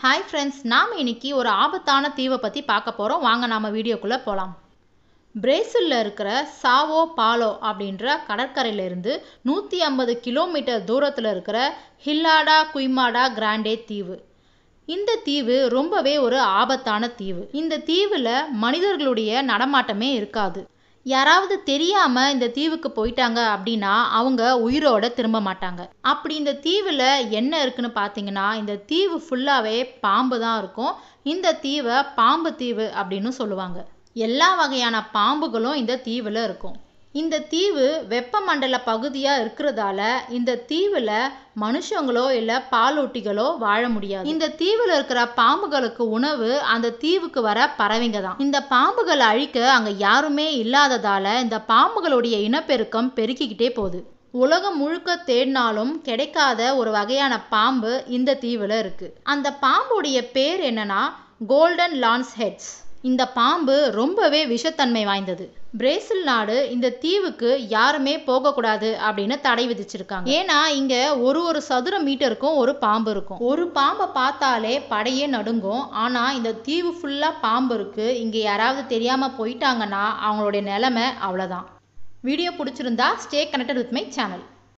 hi friends நாம் இன்னைக்கு ஒரு ஆபத்தான தீவை பற்றி பார்க்க போகிறோம் வாங்க நாம் வீடியோக்குள்ளே போகலாம் பிரேசிலில் இருக்கிற சாவோ பாலோ அப்படின்ற கடற்கரையிலிருந்து நூற்றி ஐம்பது கிலோமீட்டர் தூரத்தில் இருக்கிற ஹில்லாடா குய்மாடா கிராண்டே தீவு இந்த தீவு ரொம்பவே ஒரு ஆபத்தான தீவு இந்த தீவில் மனிதர்களுடைய நடமாட்டமே இருக்காது யாராவது தெரியாம இந்த தீவுக்கு போயிட்டாங்க அப்படின்னா அவங்க உயிரோட திரும்ப மாட்டாங்க அப்படி இந்த தீவுல என்ன இருக்குன்னு பார்த்தீங்கன்னா இந்த தீவு ஃபுல்லாவே பாம்பு தான் இருக்கும் இந்த தீவை பாம்பு தீவு அப்படின்னு சொல்லுவாங்க எல்லா வகையான பாம்புகளும் இந்த தீவுல இருக்கும் இந்த தீவு வெப்பமண்டல பகுதியாக இருக்கிறதால இந்த தீவில் மனுஷங்களோ இல்லை பாலூட்டிகளோ வாழ முடியாது இந்த தீவில் இருக்கிற பாம்புகளுக்கு உணவு அந்த தீவுக்கு வர பறவைங்க தான் இந்த பாம்புகளை அழிக்க அங்கே யாருமே இல்லாததால இந்த பாம்புகளுடைய இனப்பெருக்கம் பெருக்கிக்கிட்டே போகுது உலகம் முழுக்க தேடினாலும் கிடைக்காத ஒரு வகையான பாம்பு இந்த தீவில் இருக்குது அந்த பாம்புடைய பேர் என்னன்னா கோல்டன் லான்ஸ் ஹெட்ஸ் இந்த பாம்பு ரொம்பவே விஷத்தன்மை வாய்ந்தது பிரேசில் நாடு இந்த தீவுக்கு யாருமே போகக்கூடாது அப்படின்னு தடை விதிச்சிருக்காங்க ஏன்னா இங்க ஒரு ஒரு சதுர மீட்டருக்கும் ஒரு பாம்பு இருக்கும் ஒரு பாம்பை பார்த்தாலே படையே நடுங்கும் ஆனா இந்த தீவு ஃபுல்லா பாம்பு இருக்கு இங்க யாராவது தெரியாம போயிட்டாங்கன்னா அவங்களுடைய நிலைமை அவ்வளோதான் வீடியோ பிடிச்சிருந்தா stay connected with my channel